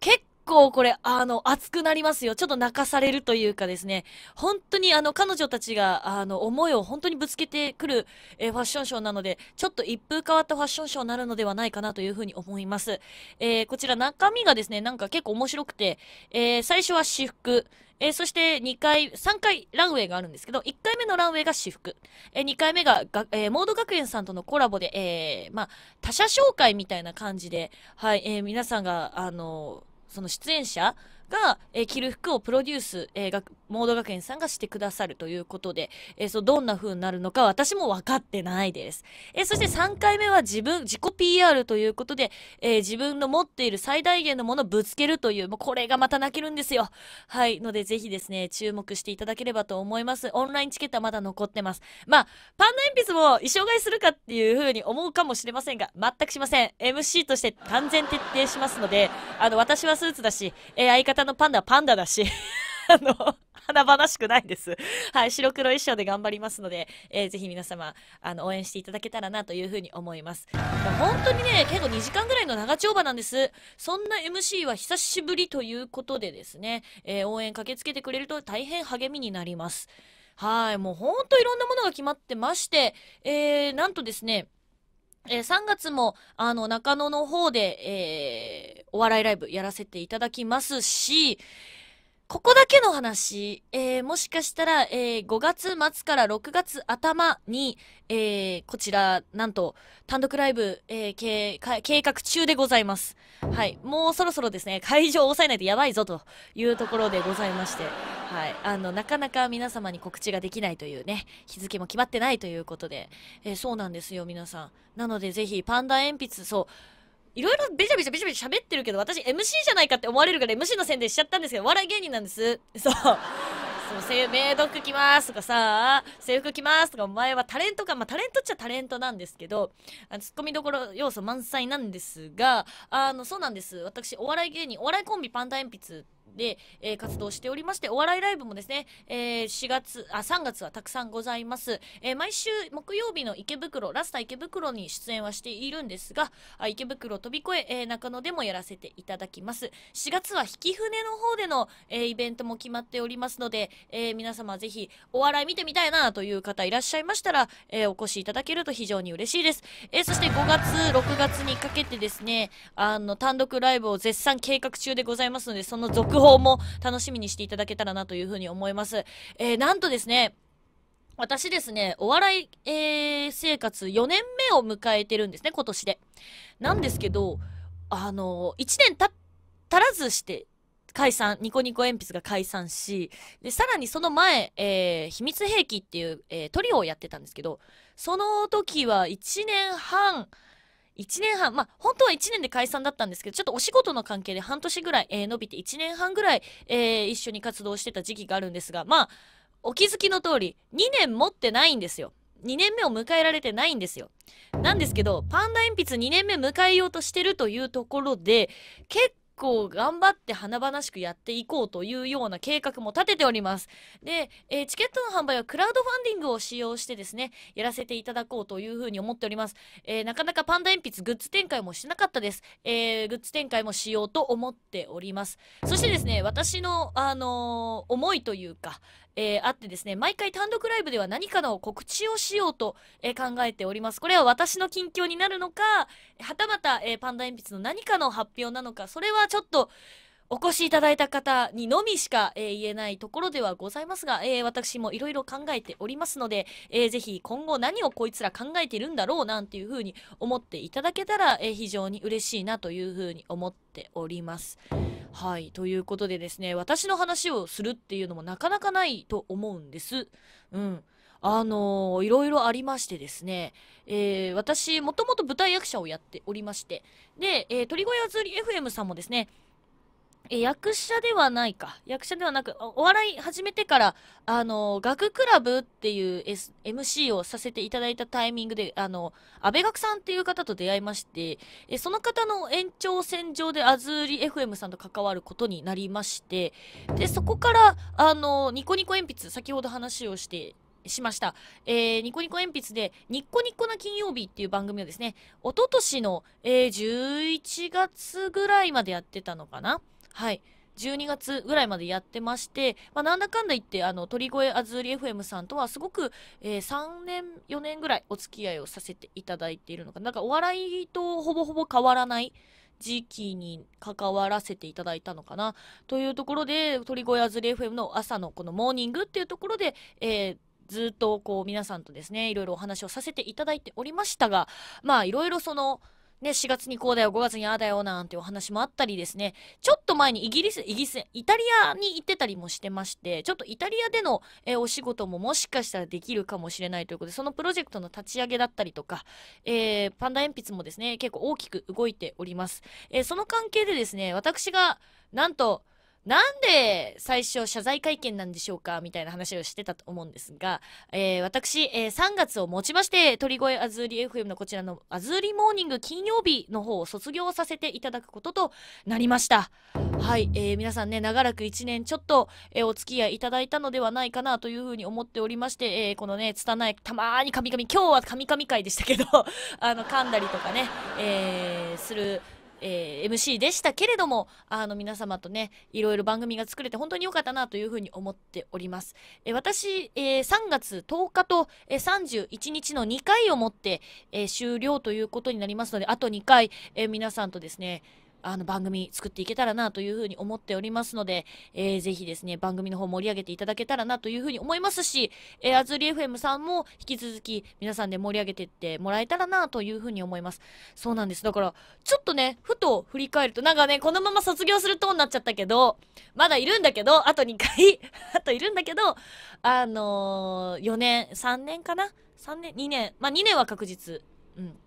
結構これ、あの、熱くなりますよ。ちょっと泣かされるというかですね、本当にあの、彼女たちが、あの、思いを本当にぶつけてくる、えファッションショーなので、ちょっと一風変わったファッションショーになるのではないかなというふうに思います。えー、こちら中身がですね、なんか結構面白くて、えー、最初は私服、えー、そして2回、3回ランウェイがあるんですけど、1回目のランウェイが私服。えー、2回目がが、えー、モード学園さんとのコラボで、えー、まあ、他者紹介みたいな感じで、はい、えー、皆さんが、あのその出演者が、えー、着る服をプロデュース、えー、モード学園さんがしてくださるということで、えー、そうどんな風になるのか私も分かってないです。えそして3回目は自分、自己 PR ということで、え自分の持っている最大限のものをぶつけるという、もうこれがまた泣けるんですよ。はい。ので、ぜひですね、注目していただければと思います。オンラインチケットはまだ残ってます。まあ、パンの鉛筆も衣装買いするかっていう風に思うかもしれませんが、全くしません。MC として完全徹底しますので、あの、私はスーツだし、え相方のパンダはパンダだし あの、華々しくないです。はい、白黒衣装で頑張りますので、えー、ぜひ皆様、あの、応援していただけたらなというふうに思います。本当にね、結構2時間ぐらいの長丁場なんです。そんな MC は久しぶりということでですね、えー、応援駆けつけてくれると大変励みになります。はい、もうほんといろんなものが決まってまして、えー、なんとですね、えー、3月も、あの、中野の方で、えー、お笑いライブやらせていただきますし、ここだけの話、えー、もしかしたら、えー、5月末から6月頭に、えー、こちら、なんと、単独ライブ、えー、計画中でございます。はい。もうそろそろですね、会場を抑えないとやばいぞというところでございまして、はい。あの、なかなか皆様に告知ができないというね、日付も決まってないということで、えー、そうなんですよ、皆さん。なので、ぜひ、パンダ鉛筆、そう、いろいろべちゃべちゃべちゃべちゃ喋ってるけど、私 MC じゃないかって思われるから MC の宣伝しちゃったんですけど、笑い芸人なんです。そう。そう、メイド服着ますとかさ、制服着ますとか、お前はタレントか、まあタレントっちゃタレントなんですけど、あのツッコミどころ要素満載なんですが、あの、そうなんです。私、お笑い芸人、お笑いコンビパンダ鉛筆で、えー、活動しておりまして、お笑いライブもですね、えー、4月、あ、3月はたくさんございます。えー、毎週木曜日の池袋、ラスタ池袋に出演はしているんですが、あ池袋飛び越ええ中野でもやらせていただきます。4月は引き船の方での、えイベントも決まっておりますので、え皆様ぜひお笑い見てみたいなという方いらっしゃいましたら、えお越しいただけると非常に嬉しいです。えそして5月、6月にかけてですね、あの、単独ライブを絶賛計画中でございますので、その続報報も楽しみにしていただけたらなというふうに思います。えー、なんとですね、私ですね、お笑い、えー、生活4年目を迎えてるんですね、今年で。なんですけど、あの、1年た、足らずして、解散、ニコニコ鉛筆が解散し、で、さらにその前、えー、秘密兵器っていう、えー、トリオをやってたんですけど、その時は1年半、1年半、まあ、本当は1年で解散だったんですけど、ちょっとお仕事の関係で半年ぐらい、えー、伸びて1年半ぐらい、えー、一緒に活動してた時期があるんですが、まあ、お気づきの通り、2年持ってないんですよ。2年目を迎えられてないんですよ。なんですけど、パンダ鉛筆2年目迎えようとしてるというところで、結構頑張って華々しくやっていこうというような計画も立てております。で、えー、チケットの販売はクラウドファンディングを使用してですね、やらせていただこうというふうに思っております。えー、なかなかパンダ鉛筆グッズ展開もしなかったです。えー、グッズ展開もしようと思っております。そしてですね、私の、あの思いというか、えー、あってですね、毎回単独ライブでは何かの告知をしようと、えー、考えております。これは私の近況になるのか、はたまた、えー、パンダ鉛筆の何かの発表なのか、それはちょっと、お越しいただいた方にのみしか、えー、言えないところではございますが、えー、私もいろいろ考えておりますので、えー、ぜひ今後何をこいつら考えてるんだろうなんていうふうに思っていただけたら、えー、非常に嬉しいなというふうに思っております。はい。ということでですね、私の話をするっていうのもなかなかないと思うんです。うん。あのー、いろいろありましてですね、えー、私、もともと舞台役者をやっておりまして、で、えー、鳥小屋釣り FM さんもですね、え役者ではないか役者ではなくお笑い始めてからあの学クラブっていう、S、MC をさせていただいたタイミングであの安倍学さんっていう方と出会いましてえその方の延長線上でアズーリ FM さんと関わることになりましてでそこからあのニコニコ鉛筆先ほど話をしてしました、えー、ニコニコ鉛筆で「ニッコニコな金曜日」っていう番組をですねおととしの、えー、11月ぐらいまでやってたのかなはい12月ぐらいまでやってまして、まあ、なんだかんだ言ってあの鳥越あずり FM さんとはすごく、えー、3年4年ぐらいお付き合いをさせていただいているのかなんかお笑いとほぼほぼ変わらない時期に関わらせていただいたのかなというところで鳥越あずり FM の朝のこのモーニングっていうところで、えー、ずっとこう皆さんとですねいろいろお話をさせていただいておりましたがまあいろいろそのね、4月にこうだよ、5月にああだよ、なんてお話もあったりですね、ちょっと前にイギリス、イギリス、イタリアに行ってたりもしてまして、ちょっとイタリアでの、えお仕事ももしかしたらできるかもしれないということで、そのプロジェクトの立ち上げだったりとか、えー、パンダ鉛筆もですね、結構大きく動いております。えー、その関係でですね、私が、なんと、なんで最初謝罪会見なんでしょうかみたいな話をしてたと思うんですが、えー、私、えー、3月をもちまして鳥越アズーリ FM のこちらのアズーリモーニング金曜日の方を卒業させていただくこととなりましたはい、えー、皆さんね長らく1年ちょっと、えー、お付き合いいただいたのではないかなというふうに思っておりまして、えー、このね拙いたまーに神々、今日は神々会でしたけど あの噛んだりとかね、えー、するえー、MC でしたけれども、あの皆様とね、いろいろ番組が作れて本当に良かったなというふうに思っております。えー、私、えー、3月10日と、えー、31日の2回をもって、えー、終了ということになりますので、あと2回、えー、皆さんとですね、あの番組作っていけたらなというふうに思っておりますので、えー、ぜひですね、番組の方盛り上げていただけたらなというふうに思いますし、えー、アズリ FM さんも引き続き皆さんで盛り上げていってもらえたらなというふうに思います。そうなんです。だから、ちょっとね、ふと振り返ると、なんかね、このまま卒業するとになっちゃったけど、まだいるんだけど、あと2回 あといるんだけど、あのー、4年、3年かな ?3 年、2年、まあ2年は確実。うん。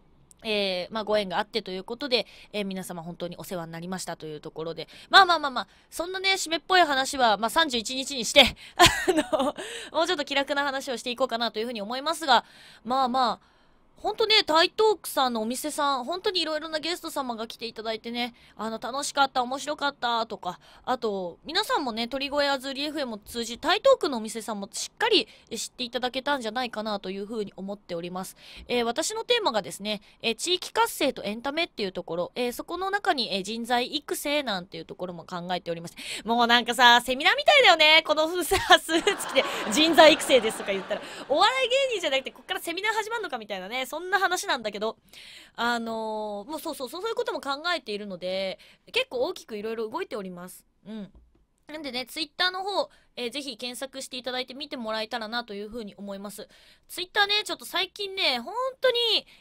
えー、まあ、ご縁があってということで、えー、皆様本当にお世話になりましたというところで、まあまあまあまあ、そんなね、締めっぽい話は、まあ、31日にして あの、もうちょっと気楽な話をしていこうかなというふうに思いますが、まあまあ、本当ね、台東区さんのお店さん、本当にいろいろなゲスト様が来ていただいてね、あの、楽しかった、面白かったとか、あと、皆さんもね、鳥越ズリエ FM を通じ、台東区のお店さんもしっかり知っていただけたんじゃないかなというふうに思っております。えー、私のテーマがですね、えー、地域活性とエンタメっていうところ、えー、そこの中に、え人材育成なんていうところも考えておりまして、もうなんかさ、セミナーみたいだよね、このさ、スーツ着て、人材育成ですとか言ったら、お笑い芸人じゃなくて、こっからセミナー始まるのかみたいなね、そんな話なんだけど、あのー、もうそうそう、そういうことも考えているので、結構大きくいろいろ動いております。うん。なんでね、ツイッターの方、えー、ぜひ検索していただいて見てもらえたらなというふうに思います。ツイッターね、ちょっと最近ね、本当に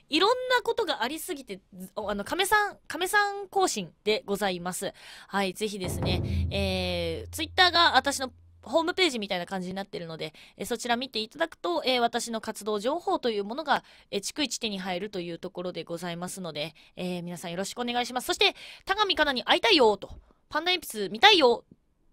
いろんなことがありすぎて、あの、亀さん、亀さん更新でございます。はい、ぜひですね、えー、ツイッターが私のホームページみたいな感じになってるので、えそちら見ていただくと、え私の活動情報というものが、え逐一手に入るというところでございますので、え皆さんよろしくお願いします。そして、田上かなに会いたいよと、パンダ鉛筆見たいよ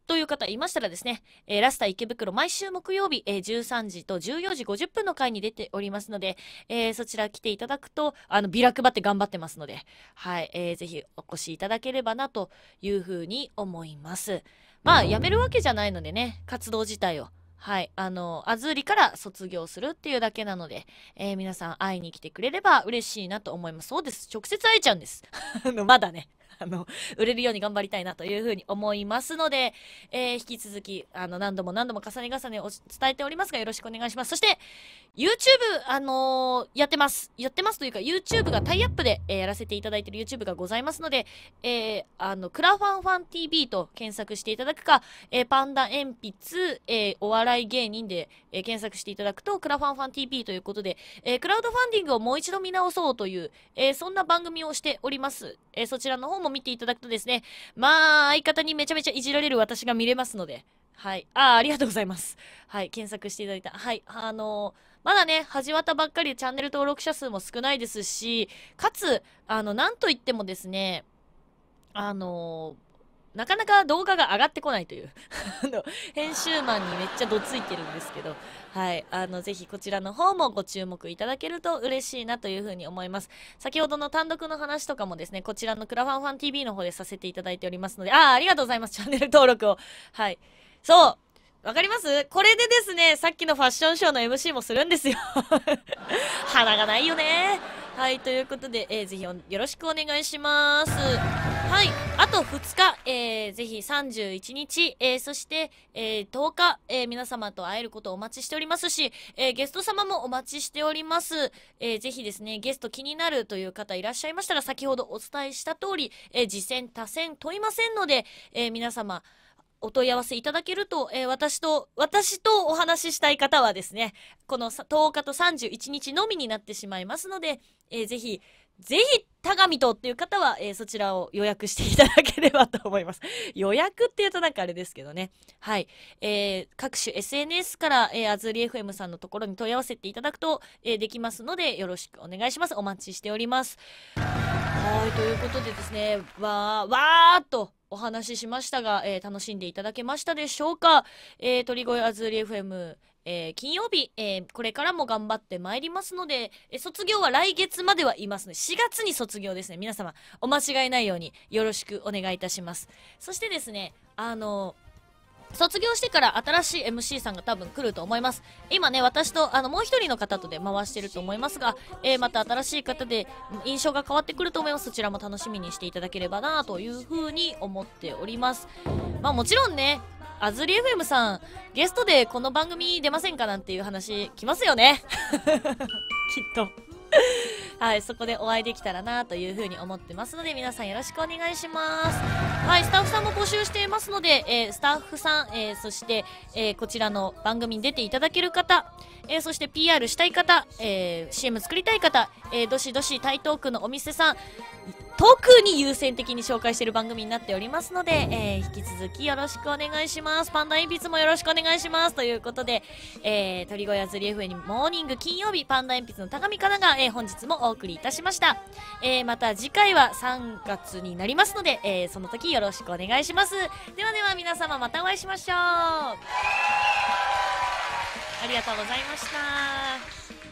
という方いましたらですね、えー、ラスタ池袋毎週木曜日、えー、13時と14時50分の回に出ておりますので、えー、そちら来ていただくと、あの、ビラ配って頑張ってますので、はい、えー、ぜひお越しいただければなというふうに思います。まあ、辞めるわけじゃないのでね、活動自体を。はい。あの、アズーリから卒業するっていうだけなので、えー、皆さん会いに来てくれれば嬉しいなと思います。そうです。直接会えちゃうんです。まだね。あの、売れるように頑張りたいなというふうに思いますので、えー、引き続き、あの、何度も何度も重ね重ね伝えておりますが、よろしくお願いします。そして、YouTube、あのー、やってます。やってますというか、YouTube がタイアップで、えー、やらせていただいている YouTube がございますので、えー、あの、クラファンファン TV と検索していただくか、えー、パンダ鉛筆、えー、お笑い芸人で、えー、検索していただくと、クラファンファン TV ということで、えー、クラウドファンディングをもう一度見直そうという、えー、そんな番組をしております。えー、そちらの方も見ていただくとですね、まあ、相方にめちゃめちゃいじられる私が見れますので、はい。ああ、ありがとうございます。はい。検索していただいた。はい。あのーまだね、始まったばっかりでチャンネル登録者数も少ないですし、かつ、あの、なんといってもですね、あのー、なかなか動画が上がってこないという あの、編集マンにめっちゃどついてるんですけど、はい。あの、ぜひこちらの方もご注目いただけると嬉しいなというふうに思います。先ほどの単独の話とかもですね、こちらのクラファンファン TV の方でさせていただいておりますので、ああ、ありがとうございます。チャンネル登録を。はい。そうわかりますこれでですね、さっきのファッションショーの MC もするんですよ 鼻がないよね。はい、ということで、えー、ぜひよろしくお願いします。はい、あと2日、えー、ぜひ31日、えー、そして、えー、10日、えー、皆様と会えることをお待ちしておりますし、えー、ゲスト様もお待ちしております。えー、ぜひですね、ゲスト気になるという方いらっしゃいましたら、先ほどお伝えした通り、えー、次戦、他戦問いませんので、えー、皆様、お問い合わせいただけると、えー、私と、私とお話ししたい方はですね、この10日と31日のみになってしまいますので、えー、ぜひ、ぜひ、田上とっていう方は、えー、そちらを予約していただければと思います。予約っていうとなんかあれですけどね。はい。えー、各種 SNS から、えー、あずり FM さんのところに問い合わせていただくと、えー、できますので、よろしくお願いします。お待ちしております。はい、ということでですね、わー、わーっと、お話ししましたが、えー、楽しんでいただけましたでしょうか、えー、鳥越あずリ FM えー、金曜日、えー、これからも頑張ってまいりますので、えー、卒業は来月まではいますので、4月に卒業ですね。皆様、お間違いないようによろしくお願いいたします。そしてですね、あの卒業してから新しい MC さんが多分来ると思います。今ね、私と、あの、もう一人の方とで回してると思いますが、えー、また新しい方で印象が変わってくると思います。そちらも楽しみにしていただければなというふうに思っております。まあもちろんね、アズリ FM さん、ゲストでこの番組出ませんかなんていう話、来ますよね。きっと。はい、そこでお会いできたらなというふうに思ってますので、皆さんよろしくお願いします。はい、スタッフさんも募集していますので、えー、スタッフさん、えー、そして、えー、こちらの番組に出ていただける方、えそして PR したい方、え CM 作りたい方、えどしどし台東区のお店さん、特に優先的に紹介している番組になっておりますので、えー、引き続きよろしくお願いします。パンダ鉛筆もよろしくお願いします。ということで、えー、鳥越や釣り FN モーニング金曜日、パンダ鉛筆の高見かなが、えー、本日もお送りいたしました。えー、また次回は3月になりますので、えー、その時よろしくお願いします。ではでは皆様またお会いしましょう。ありがとうございました。